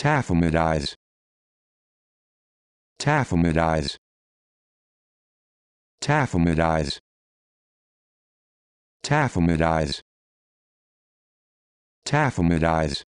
Taphamidize. Taphamidize. Taphamidize. Taphamidize. Taphamidize.